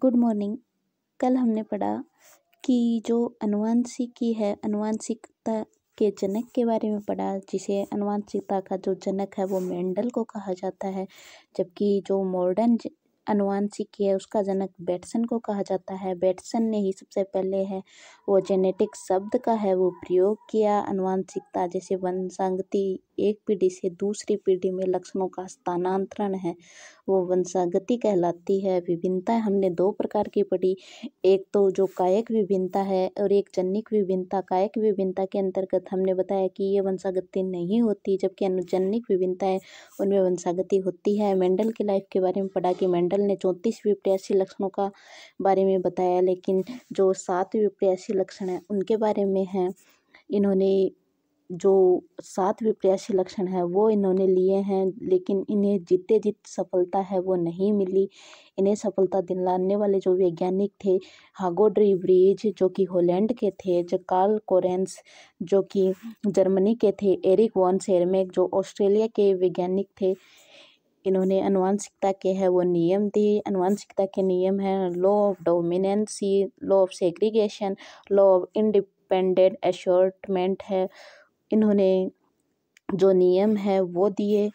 good morning कल हमने पढ़ा कि जो अनुवांशिकी है अनुवांशिकता के जनक के बारे में पढ़ा जिसे अनुवांशिकता का जो जनक है वो मेंडल को कहा जाता है जबकि जो मॉडर्न अनुवांशिकी है उसका जनक बैट्सन को कहा जाता है बैट्सन ने ही सबसे पहले है वो जेनेटिक शब्द का है वो प्रयोग किया अनुवांशिकता जैसे वंशांगति एक पीढ़ी से दूसरी पीढ़ी में लक्षणों का स्थानांतरण है वो वंशागति कहलाती है विभिन्नता हमने दो प्रकार की पढ़ी एक तो जो कायक विभिन्नता है और एक जनिक विभिन्नता कायक विभिन्नता के अंतर्गत हमने बताया कि ये वंशागति नहीं होती जबकि अनुजनिक है उनमें वंशागति होती है मेंडल की लाइफ के बारे में पढ़ा कि मेंडल ने चौंतीस विप्रयासी लक्षणों का बारे में बताया लेकिन जो सात विप्रयासी लक्षण हैं उनके बारे में हैं इन्होंने जो सात विप्रयासी लक्षण है वो इन्होंने लिए हैं लेकिन इन्हें जीते जीत सफलता है वो नहीं मिली इन्हें सफलता दिलाने वाले जो वैज्ञानिक थे हागोड्री ब्रिज जो कि होलैंड के थे जो कार्ल कोरेंस जो कि जर्मनी के थे एरिक वॉन सेरमेक जो ऑस्ट्रेलिया के वैज्ञानिक थे इन्होंने अनुवांशिकता के है वो नियम दिए अनुवांशिकता के नियम हैं law of dominance law of segregation law of independent assortment है इन्होंने जो नियम है वो दिए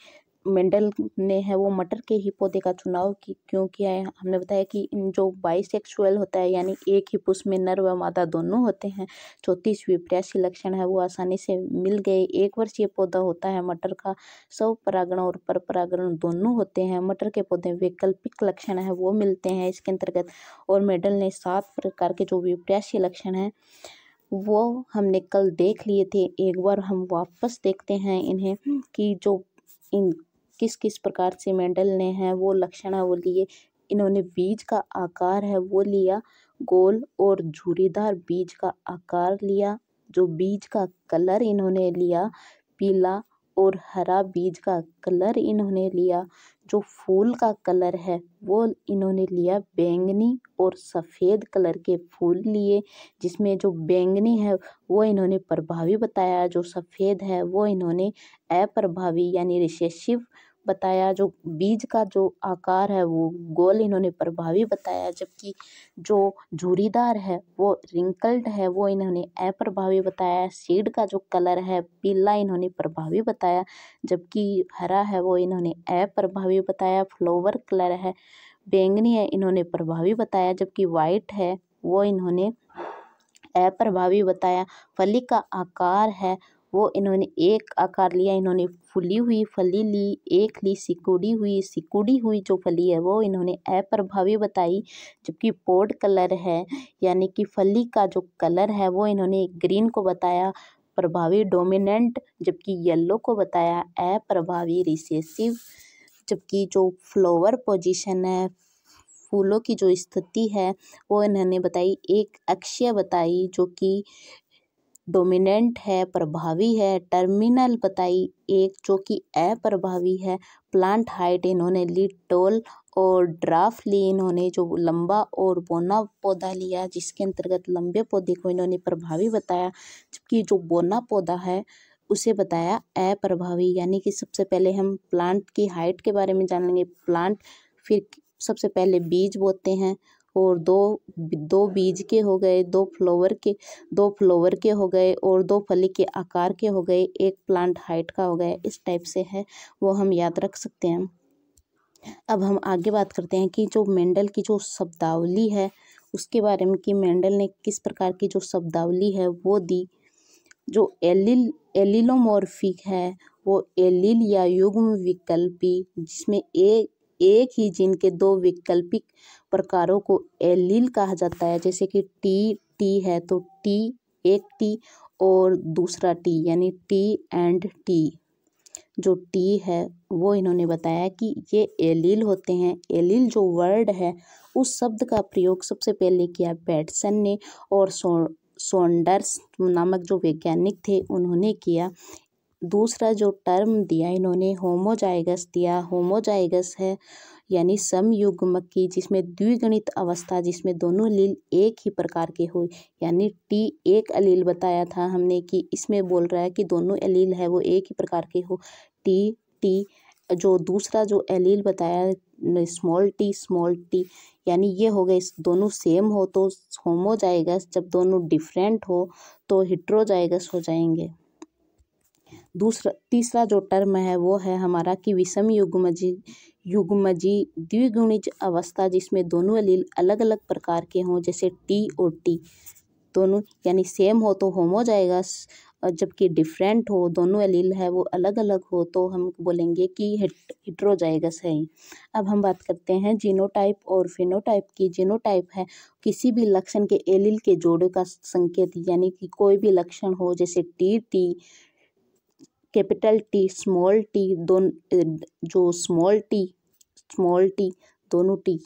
मेंडल ने है वो मटर के ही पौधे का चुनाव की क्यों किया है हमने बताया कि इन जो बाइसेक्सुअल होता है यानी एक ही पुष्प में नर व मादा दोनों होते हैं चौंतीस विप्रयासी लक्षण है वो आसानी से मिल गए एक वर्षीय पौधा होता है मटर का सव परागण और पर परागण दोनों होते हैं मटर के पौधे वैकल्पिक लक्षण है वो मिलते हैं इसके अंतर्गत और मेडल ने सात प्रकार के जो विप्रयासी लक्षण हैं वो हमने कल देख लिए थे एक बार हम वापस देखते हैं इन्हें कि जो इन किस किस प्रकार से मेंडल ने हैं वो लक्षण है वो लिए इन्होंने बीज का आकार है वो लिया गोल और झूरीदार बीज का आकार लिया जो बीज का कलर इन्होंने लिया पीला और हरा बीज का कलर इन्होंने लिया जो फूल का कलर है वो इन्होंने लिया बैंगनी और सफ़ेद कलर के फूल लिए जिसमें जो बैंगनी है वो इन्होंने प्रभावी बताया जो सफ़ेद है वो इन्होंने अप्रभावी यानी रिसेसिव बताया जो बीज का जो आकार है वो गोल इन्होंने प्रभावी बताया जबकि जो झूरीदार है वो रिंकल्ड है वो इन्होंने अप्रभावी बताया सीड का जो कलर है पीला इन्होंने प्रभावी बताया जबकि हरा है वो इन्होंने अप्रभावी बताया फ्लोवर कलर है बैंगनी है इन्होंने प्रभावी बताया जबकि वाइट है वो इन्होंने अप्रभावी बताया फली का आकार है वो इन्होंने एक आकार लिया इन्होंने फुली हुई फली ली एक ली सिकुड़ी हुई सिकुड़ी हुई जो फली है वो इन्होंने अप्रभावी बताई जबकि पोड कलर है यानी कि फली का जो कलर है वो इन्होंने ग्रीन को बताया प्रभावी डोमिनेंट जबकि येलो को बताया अप्रभावी रिसेसिव जबकि जो फ्लोवर पोजिशन है फूलों की जो स्थिति है वो इन्होंने बताई एक अक्षय बताई जो कि डोमिनेंट है प्रभावी है टर्मिनल बताई एक जो कि अप्रभावी है प्लांट हाइट इन्होंने ली टोल और ड्राफ्ट ली इन्होंने जो लंबा और बोना पौधा लिया जिसके अंतर्गत लंबे पौधे को इन्होंने प्रभावी बताया जबकि जो बोना पौधा है उसे बताया अप्रभावी यानी कि सबसे पहले हम प्लांट की हाइट के बारे में जान लेंगे प्लांट फिर सबसे पहले बीज बोते हैं और दो दो बीज के हो गए दो फ्लोवर के दो फ्लोवर के हो गए और दो फली के आकार के हो गए एक प्लांट हाइट का हो गया इस टाइप से है वो हम याद रख सकते हैं अब हम आगे बात करते हैं कि जो मेंडल की जो शब्दावली है उसके बारे में कि मेंडल ने किस प्रकार की जो शब्दावली है वो दी जो एलिल एलिलोमॉर्फिक है वो एलिल या युग्म विकल्पी जिसमें ए एक ही जीन के दो वैकल्पिक प्रकारों को एलील कहा जाता है जैसे कि टी टी है तो टी एक टी और दूसरा टी यानी टी एंड टी जो टी है वो इन्होंने बताया कि ये एलील होते हैं एलील जो वर्ड है उस शब्द का प्रयोग सबसे पहले किया बैटसन ने और सो सोंडर्स नामक जो वैज्ञानिक थे उन्होंने किया दूसरा जो टर्म दिया इन्होंने होमोजाइगस दिया होमोजाइगस है यानी समयुग्मक की जिसमें द्विगणित अवस्था जिसमें दोनों लील एक ही प्रकार के हो यानी टी एक अलील बताया था हमने कि इसमें बोल रहा है कि दोनों अलील है वो एक ही प्रकार के हो टी टी जो दूसरा जो अलील बताया स्मॉल टी स्मॉल टी यानी ये हो गए दोनों सेम हो तो होमोजाइगस जब दोनों डिफरेंट हो तो हिट्रोजाइगस हो जाएंगे दूसरा तीसरा जो टर्म है वो है हमारा कि विषम युग्मजी युग्मजी द्विगुणिज अवस्था जिसमें दोनों एलील अलग अलग प्रकार के हों जैसे टी और टी दोनों यानी सेम हो तो होमो जाएगा और जबकि डिफरेंट हो दोनों एलील है वो अलग अलग हो तो हम बोलेंगे कि हिट्रोजाइगस है अब हम बात करते हैं जीनोटाइप और फिनोटाइप की जीनोटाइप है किसी भी लक्षण के एलील के जोड़े का संकेत यानी कि कोई भी लक्षण हो जैसे T T capital T small T दोन जो स्मॉल टी स्मॉल टी दोनों टी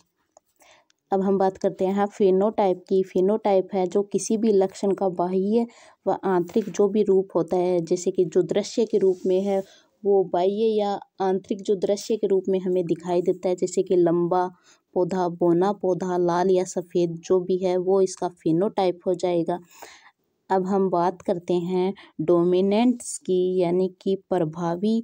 अब हम बात करते हैं हाँ, फेनोटाइप की फेनोटाइप है जो किसी भी लक्षण का बाह्य व आंतरिक जो भी रूप होता है जैसे कि जो दृश्य के रूप में है वो बाह्य या आंतरिक जो दृश्य के रूप में हमें दिखाई देता है जैसे कि लंबा पौधा बोना पौधा लाल या सफ़ेद जो भी है वो इसका टाइप हो जाएगा अब हम बात करते हैं डोमिनेंट्स की यानी कि प्रभावी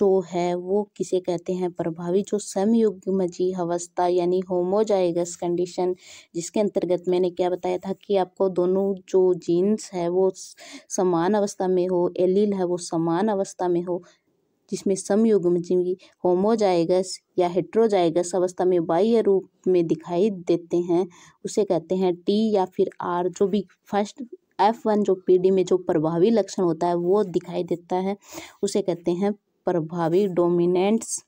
जो है वो किसे कहते हैं प्रभावी जो समयुग्मजी अवस्था यानी होमोजाइगस कंडीशन जिसके अंतर्गत मैंने क्या बताया था कि आपको दोनों जो जीन्स है वो समान अवस्था में हो एलील है वो समान अवस्था में हो जिसमें समयुग्मजी होमोजाइगस या हेट्रोजाइगस अवस्था में बाह्य रूप में दिखाई देते हैं उसे कहते हैं टी या फिर आर जो भी फर्स्ट एफ वन जो पीडी में जो प्रभावी लक्षण होता है वो दिखाई देता है उसे कहते हैं प्रभावी डोमिनेंट्स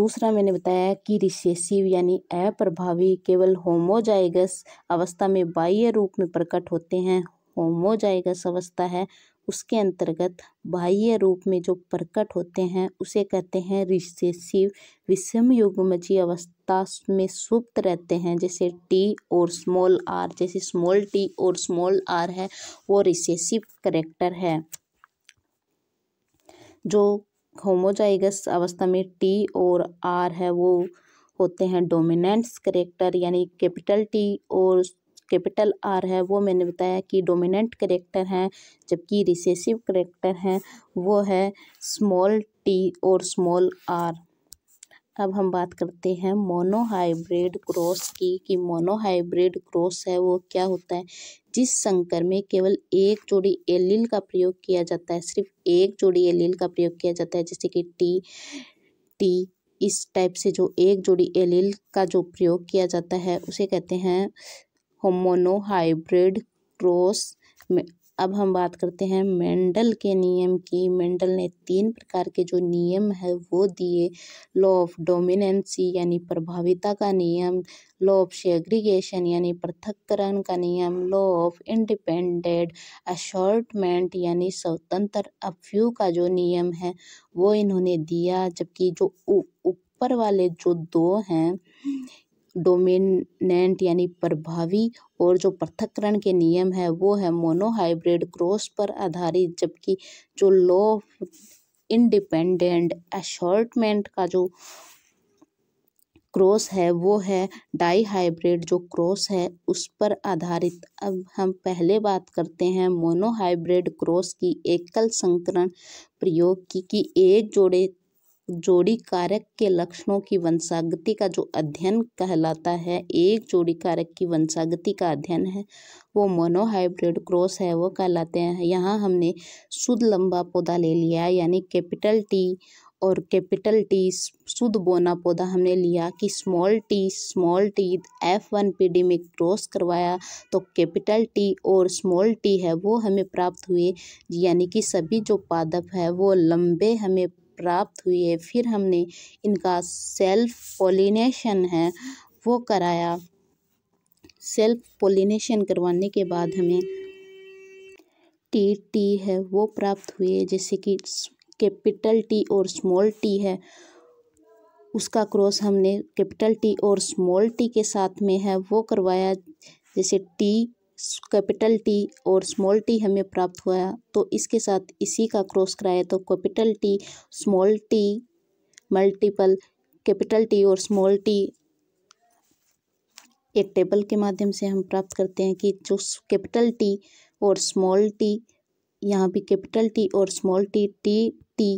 दूसरा मैंने बताया कि रिसेसिव यानी अप्रभावी केवल होमोजाइगस अवस्था में बाह्य रूप में प्रकट होते हैं होमोजाइगस अवस्था है उसके अंतर्गत बाह्य रूप में जो प्रकट होते हैं उसे कहते हैं रिसेसिव विषम युग्मजी अवस्था में सुप्त रहते हैं जैसे टी और स्मॉल आर जैसे स्मॉल टी और स्मॉल आर है वो रिसेसिव करेक्टर है जो होमोजाइगस अवस्था में टी और आर है वो होते हैं डोमिनेंट्स करेक्टर यानी कैपिटल टी और कैपिटल आर है वो मैंने बताया कि डोमिनेंट करेक्टर हैं जबकि रिसेसिव करेक्टर हैं वो है स्मॉल टी और स्मॉल आर अब हम बात करते हैं मोनोहाइब्रिड क्रॉस की कि मोनोहाइब्रिड क्रॉस है वो क्या होता है जिस संकर में केवल एक जोड़ी एलिल का प्रयोग किया जाता है सिर्फ एक जोड़ी एलील का प्रयोग किया जाता है जैसे कि टी टी इस टाइप से जो एक जोड़ी एलील का जो प्रयोग किया जाता है उसे कहते हैं होमोनो हाइब्रिड क्रॉस में अब हम बात करते हैं मेंडल के नियम की मेंडल ने तीन प्रकार के जो नियम है वो दिए लॉ ऑफ डोमिनेंसी यानी प्रभाविता का नियम लॉ ऑफ सेग्रीगेशन यानी पृथककरण का नियम लॉ ऑफ इंडिपेंडेंट अशॉर्टमेंट यानी स्वतंत्र अफ्यू का जो नियम है वो इन्होंने दिया जबकि जो ऊपर वाले जो दो हैं डोमिनेंट यानी प्रभावी और जो पृथककरण के नियम है वो है मोनोहाइब्रिड क्रॉस पर आधारित जबकि जो लो इंडिपेंडेंट एशॉर्टमेंट का जो क्रॉस है वो है डाई हाइब्रिड जो क्रॉस है उस पर आधारित अब हम पहले बात करते हैं मोनोहाइब्रिड क्रॉस की एकल संकरण प्रयोग की कि एक जोड़े जोड़ी कारक के लक्षणों की वंशागति का जो अध्ययन कहलाता है एक जोड़ी कारक की वंशागति का अध्ययन है वो मोनोहाइब्रिड क्रॉस है वो कहलाते हैं यहाँ हमने शुद्ध लंबा पौधा ले लिया यानी कैपिटल टी और कैपिटल टी शुद्ध बोना पौधा हमने लिया कि small T small T F one पी डी में क्रॉस करवाया तो कैपिटल टी और स्मॉल टी है वो हमें प्राप्त हुए यानी कि सभी जो पादप है वो लंबे हमें प्राप्त हुई है फिर हमने इनका सेल्फ पोलिनेशन है वो कराया सेल्फ पोलिनेशन करवाने के बाद हमें टी टी है वो प्राप्त हुई है जैसे कि कैपिटल टी और स्मॉल टी है उसका क्रॉस हमने कैपिटल टी और स्मॉल टी के साथ में है वो करवाया जैसे टी कैपिटल टी और स्मॉल टी हमें प्राप्त हुआ तो इसके साथ इसी का क्रॉस कराया तो capital T small T multiple capital T और स्मॉल टी एक टेबल के माध्यम से हम प्राप्त करते हैं कि जो कैपिटल टी और स्मॉल टी यहाँ भी कैपिटल टी और small T T T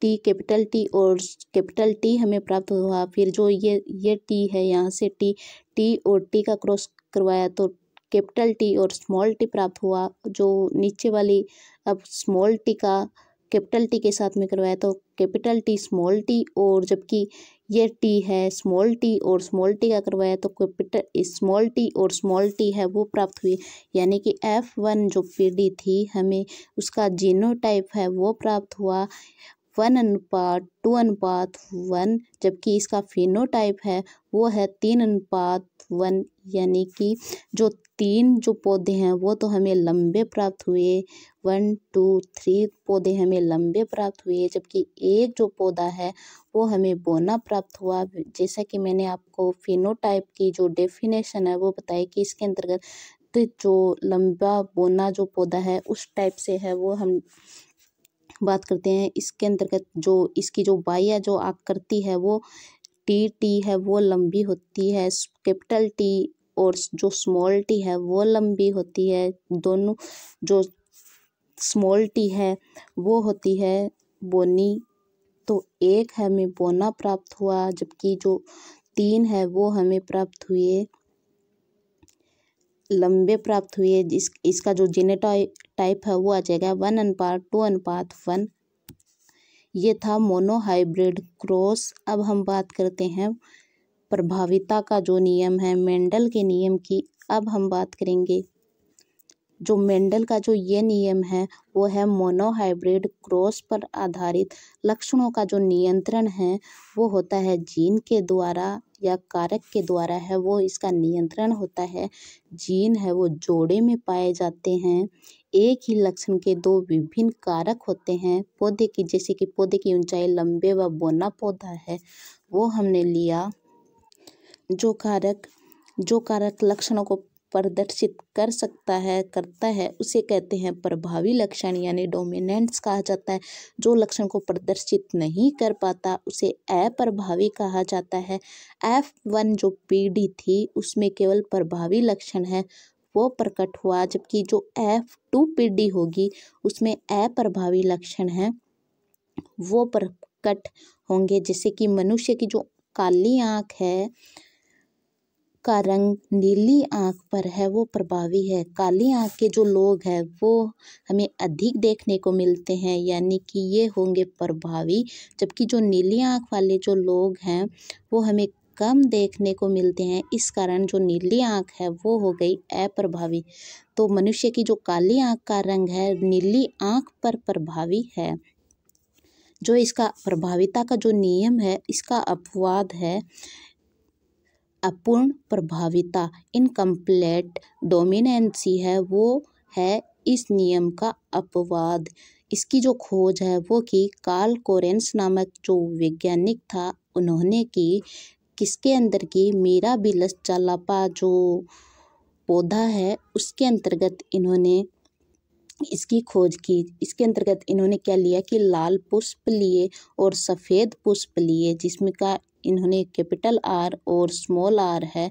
T capital T और कैपिटल टी हमें प्राप्त हुआ फिर जो ये ये टी है यहाँ से टी टी और टी का क्रॉस करवाया तो कैपिटल टी और स्मॉल टी प्राप्त हुआ जो नीचे वाली अब स्मॉल टी का कैपिटल टी के साथ में करवाया तो कैपिटल टी स्मॉल टी और जबकि ये टी है स्मॉल टी और स्मॉल टी का करवाया तो कैपिटल स्मॉल टी और स्मॉल टी है वो प्राप्त हुई यानी कि एफ़ वन जो पीढ़ी थी हमें उसका जीनो टाइप है वो प्राप्त हुआ वन अनुपात टू अनुपात वन जबकि इसका फिनोटाइप है वो है तीन अनुपात वन यानी कि जो तीन जो पौधे हैं वो तो हमें लंबे प्राप्त हुए वन टू थ्री पौधे हमें लंबे प्राप्त हुए जबकि एक जो पौधा है वो हमें बोना प्राप्त हुआ जैसा कि मैंने आपको फिनोटाइप की जो डेफिनेशन है वो बताई कि इसके अंतर्गत जो लंबा बोना जो पौधा है उस टाइप से है वो हम बात करते हैं इसके अंतर्गत जो इसकी जो बाह्य जो आकृति है वो टी टी है वो लंबी होती है कैपिटल टी और जो स्मॉल टी है वो लंबी होती है दोनों जो स्मॉल टी है वो होती है बोनी तो एक हमें बोना प्राप्त हुआ जबकि जो तीन है वो हमें प्राप्त हुए लंबे प्राप्त हुए जिस इसका जो टाइप है वो आ जाएगा वन अनुपात टू अनुपात वन ये था मोनोहाइब्रिड क्रॉस अब हम बात करते हैं प्रभाविता का जो नियम है मेंडल के नियम की अब हम बात करेंगे जो मेंडल का जो ये नियम है वो है मोनोहाइब्रिड क्रॉस पर आधारित लक्षणों का जो नियंत्रण है वो होता है जीन के द्वारा या कारक के द्वारा है वो इसका नियंत्रण होता है जीन है वो जोड़े में पाए जाते हैं एक ही लक्षण के दो विभिन्न कारक होते हैं पौधे की जैसे कि पौधे की ऊंचाई लंबे व बोना पौधा है वो हमने लिया जो कारक जो कारक लक्षणों को प्रदर्शित कर सकता है करता है उसे कहते हैं प्रभावी लक्षण यानी डोमिनेंट्स कहा जाता है जो लक्षण को प्रदर्शित नहीं कर पाता उसे अप्रभावी कहा जाता है एफ वन जो पीढ़ी थी उसमें केवल प्रभावी लक्षण है वो प्रकट हुआ जबकि जो एफ टू पीढ़ी होगी उसमें अप्रभावी लक्षण है वो प्रकट होंगे जैसे कि मनुष्य की जो काली आँख है का रंग नीली आंख पर है वो प्रभावी है काली आंख के जो लोग हैं वो हमें अधिक देखने को मिलते हैं यानी कि ये होंगे प्रभावी जबकि जो नीली आंख वाले जो लोग हैं वो हमें कम देखने को मिलते हैं इस कारण जो नीली आंख है वो हो गई अप्रभावी तो मनुष्य की जो काली आंख का रंग है नीली आंख पर प्रभावी है जो इसका प्रभाविता का जो नियम है इसका अपवाद है अपूर्ण प्रभाविता इनकम्प्लेट डोमिनेंसी है वो है इस नियम का अपवाद इसकी जो खोज है वो की कार्ल कोरेंस नामक जो वैज्ञानिक था उन्होंने की किसके अंदर की मीरा बिलस चालापा जो पौधा है उसके अंतर्गत इन्होंने इसकी खोज की इसके अंतर्गत इन्होंने क्या लिया कि लाल पुष्प लिए और सफ़ेद पुष्प लिए जिसमें का इन्होंने कैपिटल आर और स्मॉल आर है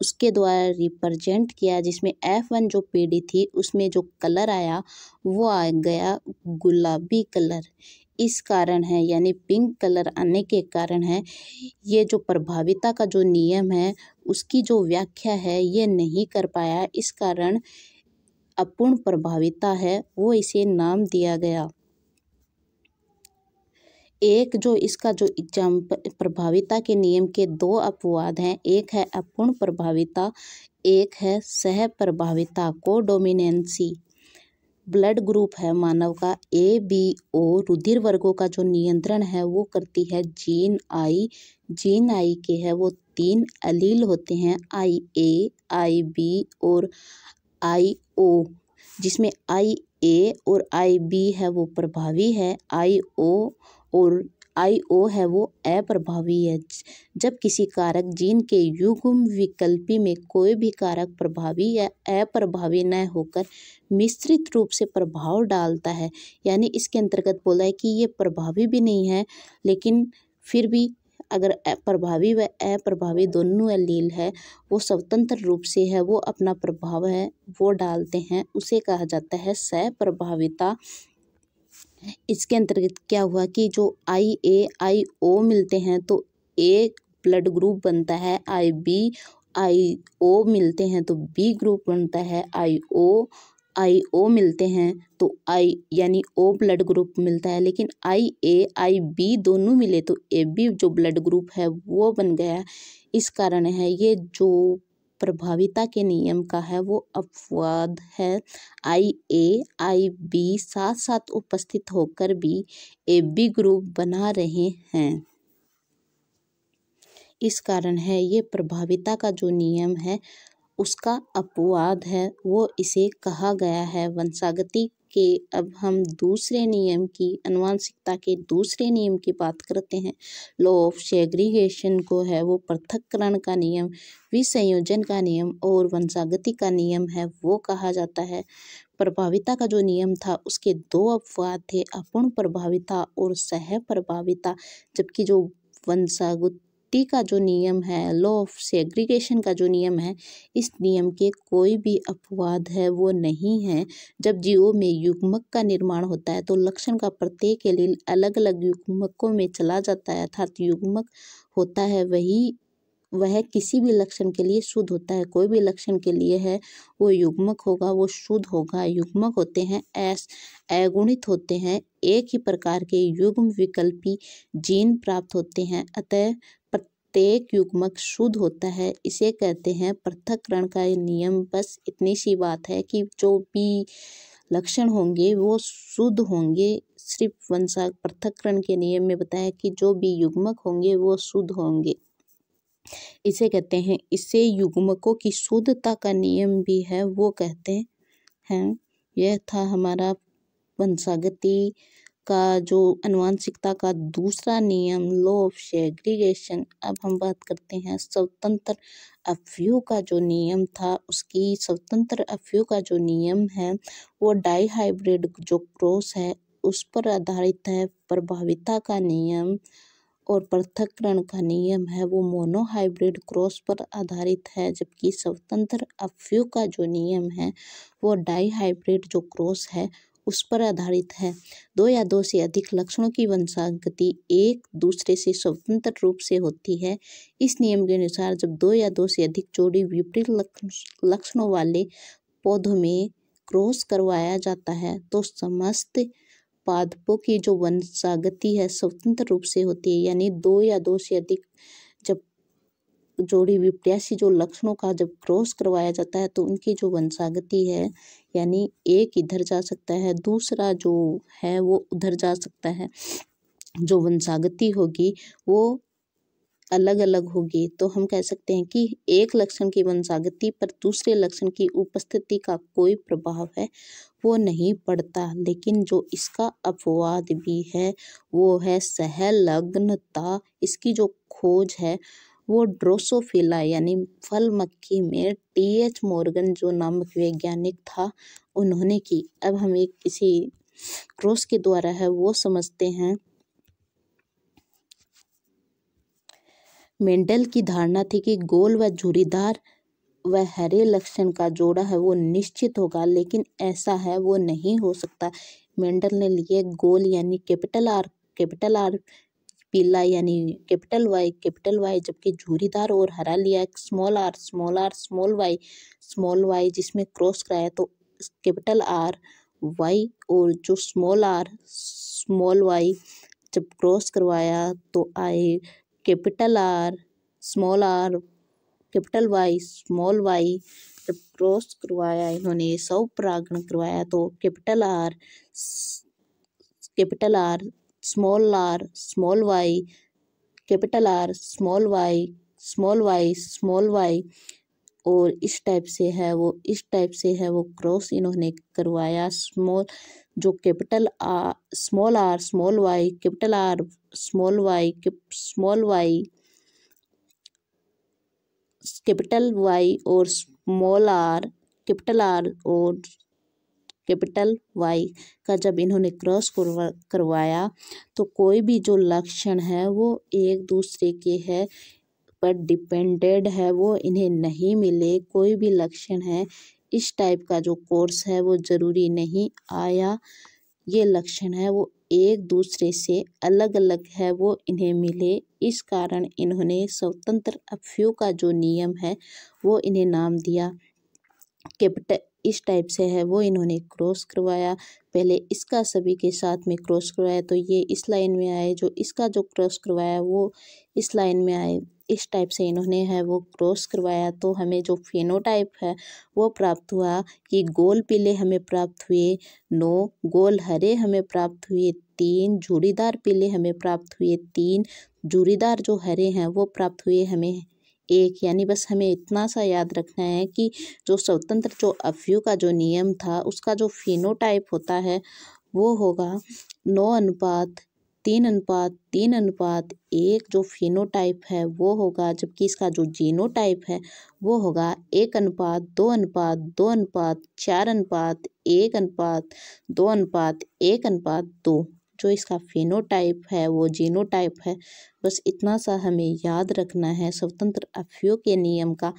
उसके द्वारा रिप्रेजेंट किया जिसमें एफ वन जो पीढ़ी थी उसमें जो कलर आया वो आ गया गुलाबी कलर इस कारण है यानी पिंक कलर आने के कारण है ये जो प्रभाविता का जो नियम है उसकी जो व्याख्या है ये नहीं कर पाया इस कारण अपूर्ण प्रभाविता है वो इसे नाम दिया गया एक जो इसका जो एग्जाम प्रभाविता के नियम के दो अपवाद हैं एक है अपूर्ण प्रभाविता एक है सह प्रभाविता को डोमिनेंसी ब्लड ग्रुप है मानव का ए बी ओ रुधिर वर्गों का जो नियंत्रण है वो करती है जीन आई जीन आई के है वो तीन अलील होते हैं आई ए आई बी और आई ओ जिसमें आई ए और आई बी है वो प्रभावी है आई ओ और आई.ओ है वो अप्रभावी है जब किसी कारक जीन के विकल्पी में कोई भी कारक प्रभावी या अप्रभावी न होकर मिश्रित रूप से प्रभाव डालता है यानी इसके अंतर्गत बोला है कि ये प्रभावी भी नहीं है लेकिन फिर भी अगर प्रभावी व अप्रभावी दोनों एलील है वो स्वतंत्र रूप से है वो अपना प्रभाव है वो डालते हैं उसे कहा जाता है सप्रभाविता इसके अंतर्गत क्या हुआ कि जो आई ए आई ओ मिलते हैं तो ए ब्लड ग्रुप बनता है आई बी आई ओ मिलते हैं तो बी ग्रुप बनता है आई ओ आई ओ मिलते हैं तो आई यानी ओ ब्लड ग्रुप मिलता है लेकिन आई ए आई बी दोनों मिले तो ए बी जो ब्लड ग्रुप है वो बन गया इस कारण है ये जो प्रभाविता के नियम का है वो अपवाद है आई ए आई बी साथ साथ उपस्थित होकर भी ए बी ग्रुप बना रहे हैं इस कारण है ये प्रभाविता का जो नियम है उसका अपवाद है वो इसे कहा गया है वंशागति के अब हम दूसरे नियम की अनुवांशिकता के दूसरे नियम की बात करते हैं लॉ ऑफ सेग्रीगेशन को है वो पृथककरण का नियम विसंयोजन का नियम और वंशागति का नियम है वो कहा जाता है प्रभाविता का जो नियम था उसके दो अपवाद थे अपूर्ण प्रभाविता और सह प्रभाविता जबकि जो वंशागत छुट्टी का जो नियम है लॉ ऑफ सेग्रीगेशन का जो नियम है इस नियम के कोई भी अपवाद है वो नहीं है जब जीवो में युग्मक का निर्माण होता है तो लक्षण का प्रत्येक के लिए अलग अलग युग्मकों में चला जाता है अर्थात युग्मक होता है वही वह किसी भी लक्षण के लिए शुद्ध होता है कोई भी लक्षण के लिए है वो युग्मक होगा वो शुद्ध होगा युग्मक होते हैं ऐस अगुणित होते हैं एक ही प्रकार के युग्म विकल्पी जीन प्राप्त होते हैं अतः प्रत्येक युग्मक शुद्ध होता है इसे कहते हैं पृथककरण का नियम बस इतनी सी बात है कि जो भी लक्षण होंगे वो शुद्ध होंगे सिर्फ वंशा पृथककरण के नियम में बताया कि जो भी युग्मक होंगे वो शुद्ध होंगे इसे कहते हैं इससे युग्मकों की शुद्धता का नियम भी है वो कहते हैं यह था हमारा वंशागति का जो अनुवांशिकता का दूसरा नियम लॉ ऑफ सेग्रीगेशन अब हम बात करते हैं स्वतंत्र अफयू का जो नियम था उसकी स्वतंत्र अफयू का जो नियम है वो डाई हाइब्रिड जो क्रॉस है उस पर आधारित है प्रभाविता का नियम और पृथककरण का नियम है वो मोनोहाइब्रिड क्रॉस पर आधारित है जबकि स्वतंत्र अफयू का जो नियम है वो डाई हाइब्रिड जो क्रॉस है उस पर आधारित है दो या दो से अधिक लक्षणों की वंशानुगति एक दूसरे से स्वतंत्र रूप से होती है इस नियम के अनुसार जब दो या दो से अधिक चोरी विपरीत लक्षणों वाले पौधों में क्रॉस करवाया जाता है तो समस्त पादपों की जो वंशागति है स्वतंत्र रूप से होती है यानी दो या दो से अधिक जब जोड़ी विप्रयासी जो लक्षणों का जब क्रॉस करवाया जाता है तो उनकी जो वंशागति है यानी एक इधर जा सकता है दूसरा जो है वो उधर जा सकता है जो वंशागति होगी वो अलग अलग होगी तो हम कह सकते हैं कि एक लक्षण की वंशागति पर दूसरे लक्षण की उपस्थिति का कोई प्रभाव है वो नहीं पड़ता लेकिन जो इसका अपवाद भी है वो है सहलग्नता इसकी जो खोज है वो ड्रोसोफिला यानी फल मक्खी में टी एच मोर्गन जो नामक वैज्ञानिक था उन्होंने की अब हम एक किसी क्रोस के द्वारा है वो समझते हैं मेंडल की धारणा थी कि गोल व झुरीदार व हरे लक्षण का जोड़ा है वो निश्चित होगा लेकिन ऐसा है वो नहीं हो सकता मेंडल ने लिए गोल यानी कैपिटल आर कैपिटल आर पीला यानी कैपिटल वाई कैपिटल वाई जबकि झूरीदार और हरा लिया small R small R small Y small Y जिसमें क्रॉस कराया तो कैपिटल आर वाई और जो स्मॉल आर स्मॉल वाई जब क्रॉस करवाया तो आए capital R small R capital Y small Y जब क्रॉस करवाया इन्होंने सौ परागण करवाया तो capital R capital R small R small Y capital R small Y small Y small Y और इस टाइप से है वो इस टाइप से है वो क्रॉस इन्होंने करवाया स्मॉल जो capital R small R small Y capital R small Y small Y capital Y और स्मॉल आर कैपिटल आर और कैपिटल वाई का जब इन्होंने क्रॉस करवाया तो कोई भी जो लक्षण है वो एक दूसरे के है पर डिपेंडेड है वो इन्हें नहीं मिले कोई भी लक्षण है इस टाइप का जो कोर्स है वो ज़रूरी नहीं आया ये लक्षण है वो एक दूसरे से अलग अलग है वो इन्हें मिले इस कारण इन्होंने स्वतंत्र अफ्यू का जो नियम है वो इन्हें नाम दिया कैपिटल इस टाइप से है वो इन्होंने क्रॉस करवाया पहले इसका सभी के साथ में क्रॉस करवाया तो ये इस लाइन में आए जो इसका जो क्रॉस करवाया वो इस लाइन में आए इस टाइप से इन्होंने है वो क्रॉस करवाया तो हमें जो फेनोटाइप है वो प्राप्त हुआ कि गोल पीले हमें प्राप्त हुए नौ गोल हरे हमें प्राप्त हुए तीन झुड़ीदार पीले हमें प्राप्त हुए तीन झुड़ीदार जो हरे हैं वो प्राप्त हुए हमें एक यानी बस हमें इतना सा याद रखना है कि जो स्वतंत्र जो अवयव का जो नियम था उसका जो फिनोटाइप होता है वो होगा नौ अनुपात तीन अनुपात तीन अनुपात एक जो फिनोटाइप है वो होगा जबकि इसका जो जीनोटाइप है वो होगा एक अनुपात दो अनुपात दो अनुपात चार अनुपात एक अनुपात दो अनुपात एक अनुपात दो जो इसका फिनोटाइप है वो जीनोटाइप है बस इतना सा हमें याद रखना है स्वतंत्र अफियो के नियम का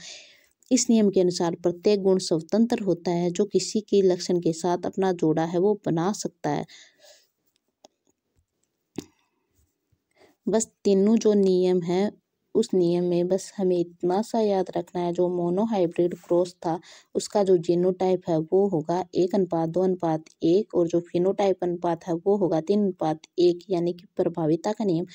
इस नियम के अनुसार प्रत्येक गुण स्वतंत्र होता है जो किसी के लक्षण के साथ अपना जोड़ा है वो बना सकता है बस तीनों जो नियम है उस नियम में बस हमें इतना सा याद रखना है जो मोनोहाइब्रिड क्रॉस था उसका जो जीनोटाइप है वो होगा एक अनुपात दो अनुपात एक और जो फिनोटाइप अनुपात है वो होगा तीन अनुपात एक यानी कि प्रभाविता का नियम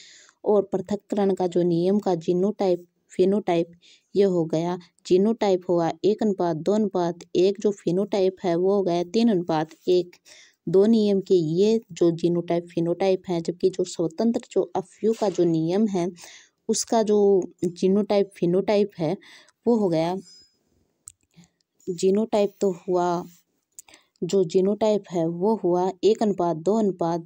और पृथककरण का जो नियम का जीनोटाइप फिनोटाइप ये हो गया जीनोटाइप हुआ एक अनुपात दो अनुपात एक जो फिनोटाइप है वो हो गया तीन अनुपात एक दो नियम के ये जो जीनोटाइप फिनोटाइप हैं जबकि जो स्वतंत्र जो अफ्यू का जो नियम है उसका जो जीनोटाइप फिनोटाइप है वो हो गया जीनोटाइप तो हुआ जो जीनोटाइप है वो हुआ एक अनुपात दो अनुपात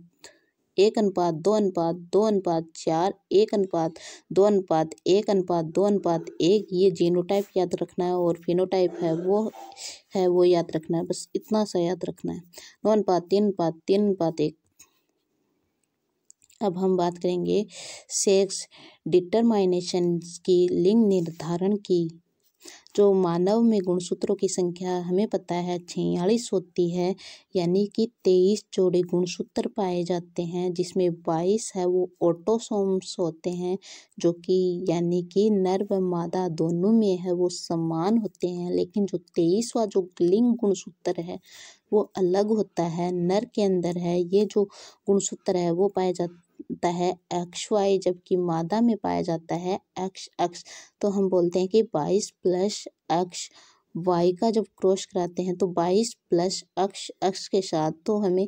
एक अनुपात दो अनुपात दो अनुपात चार एक अनुपात दो अनुपात एक अनुपात दो अनुपात एक ये जीनोटाइप याद रखना है और फिनोटाइप है वो है वो याद रखना है बस इतना सा याद रखना है दो अनुपात तीन अनुपात तीन अनुपात एक अब हम बात करेंगे सेक्स डिटरमाइनेशन की लिंग निर्धारण की जो मानव में गुणसूत्रों की संख्या हमें पता है छियालीस होती है यानी कि तेईस जोड़े गुणसूत्र पाए जाते हैं जिसमें बाईस है वो ऑटोसोम्स होते हैं जो कि यानी कि नर व मादा दोनों में है वो समान होते हैं लेकिन जो तेईसवा जो लिंग गुणसूत्र है वो अलग होता है नर के अंदर है ये जो गुणसूत्र है वो पाए जा होता है एक्स वाई जबकि मादा में पाया जाता है एक्स एक्स तो हम बोलते हैं कि बाईस प्लस एक्स वाई का जब क्रॉस कराते हैं तो बाईस प्लस अक्ष अक्ष के साथ तो हमें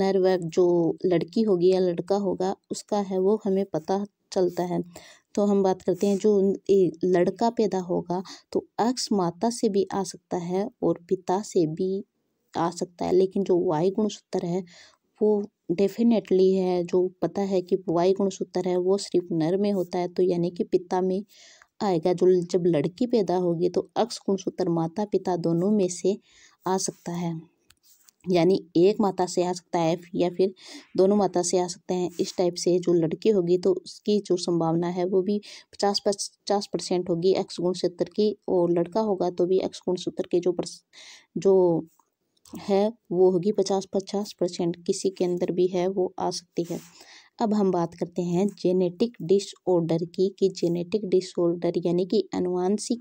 नर व जो लड़की होगी या लड़का होगा उसका है वो हमें पता चलता है तो हम बात करते हैं जो लड़का पैदा होगा तो अक्ष माता से भी आ सकता है और पिता से भी आ सकता है लेकिन जो वाई गुणसूत्र है वो डेफिनेटली है जो पता है कि वाई गुणसूत्र है वो सिर्फ नर में होता है तो यानी कि पिता में आएगा जो जब लड़की पैदा होगी तो अक्ष गुणसूत्र माता पिता दोनों में से आ सकता है यानी एक माता से आ सकता है या फिर दोनों माता से आ सकते हैं इस टाइप से जो लड़की होगी तो उसकी जो संभावना है वो भी पचास पचास परसेंट होगी एक्स गुण सूत्र की और लड़का होगा तो भी एक्स गुण सूत्र की जो जो है वो होगी पचास पचास परसेंट किसी के अंदर भी है वो आ सकती है अब हम बात करते हैं जेनेटिक डिसऑर्डर की कि जेनेटिक डिसऑर्डर यानी कि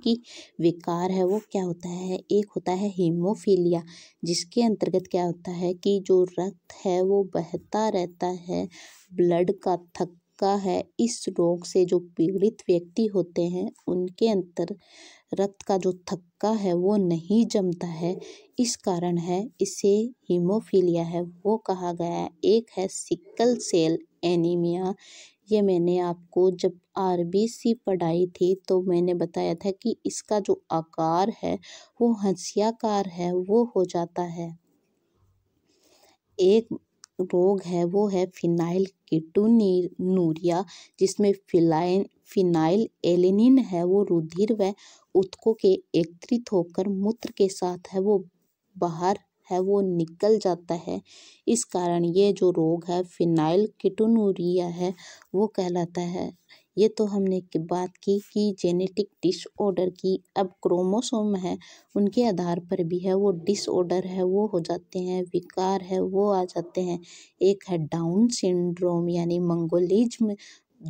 की विकार है वो क्या होता है एक होता है हीमोफीलिया जिसके अंतर्गत क्या होता है कि जो रक्त है वो बहता रहता है ब्लड का थक्का है इस रोग से जो पीड़ित व्यक्ति होते हैं उनके अंतर रक्त का जो थक्का है वो नहीं जमता है इस कारण है इसे हीमोफीलिया है वो कहा गया है एक है सिकल सेल एनीमिया ये मैंने आपको जब आरबीसी पढ़ाई थी तो मैंने बताया था कि इसका जो आकार है वो हंसियाकार है वो हो जाता है एक रोग है वो है फिनाइल कीटोनूरिया जिसमें फिलाइन फिनाइल एलिनिन है वो रुधिर व उत्कों के एकत्रित होकर मूत्र के साथ है वो बाहर है वो निकल जाता है इस कारण ये जो रोग है फिनाइल कीटोनूरिया है वो कहलाता है ये तो हमने बात की कि जेनेटिक डिसऑर्डर की अब क्रोमोसोम है उनके आधार पर भी है वो डिसऑर्डर है वो हो जाते हैं विकार है वो आ जाते हैं एक है डाउन सिंड्रोम यानी मंगोलिज्म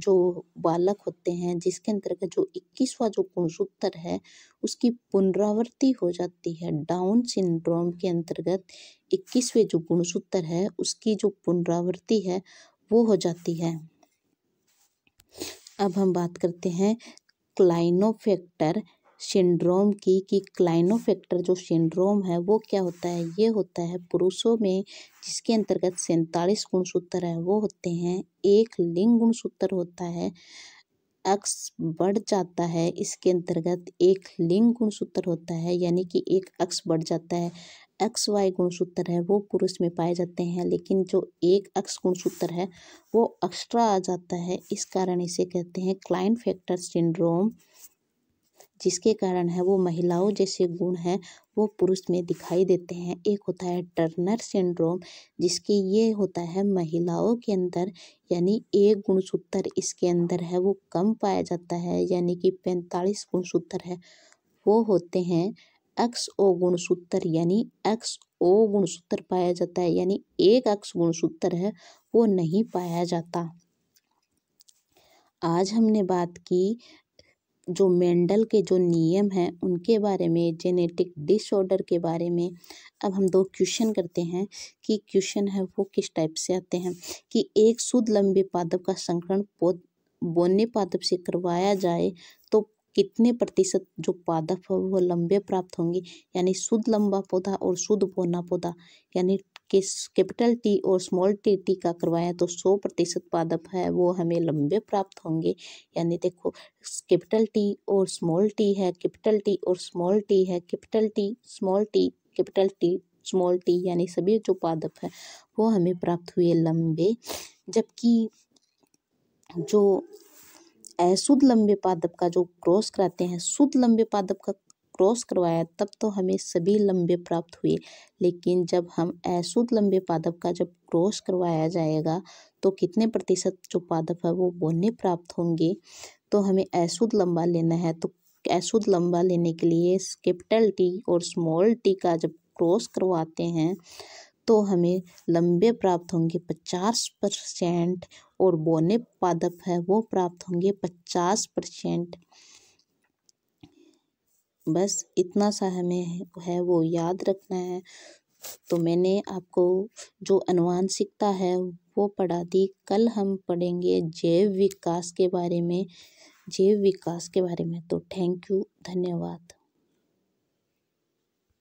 जो बालक होते हैं जिसके अंतर्गत जो इक्कीसवा जो गुणसूत्र है उसकी पुनरावृत्ति हो जाती है डाउन सिंड्रोम के अंतर्गत इक्कीसवें जो गुणसूत्र है उसकी जो पुनरावृत्ति है वो हो जाती है अब हम बात करते हैं क्लाइनोफेक्टर सिंड्रोम की कि क्लाइनोफेक्टर जो सिंड्रोम है वो क्या होता है ये होता है पुरुषों में जिसके अंतर्गत सैंतालीस गुणसूत्र है वो होते हैं एक लिंग गुणसूत्र होता है अक्स बढ़ जाता है इसके अंतर्गत एक लिंग गुणसूत्र होता है यानी कि एक अक्स बढ़ जाता है एक्स वाई गुणसूत्र है वो पुरुष में पाए जाते हैं लेकिन जो एक एक्स गुणसूत्र है वो एक्स्ट्रा आ जाता है इस कारण इसे कहते हैं क्लाइन फैक्टर सिंड्रोम जिसके कारण है वो महिलाओं जैसे गुण हैं वो पुरुष में दिखाई देते हैं एक होता है टर्नर सिंड्रोम जिसके ये होता है महिलाओं के अंदर यानी एक गुणसूत्र इसके अंदर है वो कम पाया जाता है यानी कि पैंतालीस गुणसूत्र है वो होते हैं एक्स ओ गुणसूत्र यानी एक्स ओ गुणसूत्र पाया जाता है यानी एक एक्स गुणसूत्र है वो नहीं पाया जाता आज हमने बात की जो मेंडल के जो नियम हैं उनके बारे में जेनेटिक डिसऑर्डर के बारे में अब हम दो क्वेश्चन करते हैं कि क्वेश्चन है वो किस टाइप से आते हैं कि एक शुद्ध लंबे पादप का संकरण बोने पादप से करवाया जाए तो कितने प्रतिशत जो पादप है वह लंबे प्राप्त होंगे यानी शुद्ध लंबा पौधा और शुद्ध बौना पौधा यानी किस कैपिटल टी और स्मॉल टी टी का करवाया तो सौ प्रतिशत पादप है वो हमें लंबे प्राप्त होंगे यानी देखो कैपिटल टी और स्मॉल टी है कैपिटल टी और स्मॉल टी है capital T small T capital T small T यानी सभी जो पादप है वो हमें प्राप्त हुए लंबे जबकि जो अशुद्ध लंबे पादप का जो क्रॉस कराते हैं शुद्ध लंबे पादप का क्रॉस करवाया तब तो हमें सभी लंबे प्राप्त हुए लेकिन जब हम अशुद्ध लंबे पादप का जब क्रॉस करवाया जाएगा तो कितने प्रतिशत जो पादप है वो बोने प्राप्त होंगे तो हमें अशुद्ध लंबा लेना है तो अशुद्ध लंबा लेने के लिए कैपिटल टी और स्मॉल टी का जब क्रॉस करवाते हैं तो हमें लंबे प्राप्त होंगे पचास परसेंट और बोने पादप है वो प्राप्त होंगे पचास परसेंट बस इतना सा हमें है वो याद रखना है तो मैंने आपको जो अनुवांशिकता है वो पढ़ा दी कल हम पढ़ेंगे जैव विकास के बारे में जैव विकास के बारे में तो थैंक यू धन्यवाद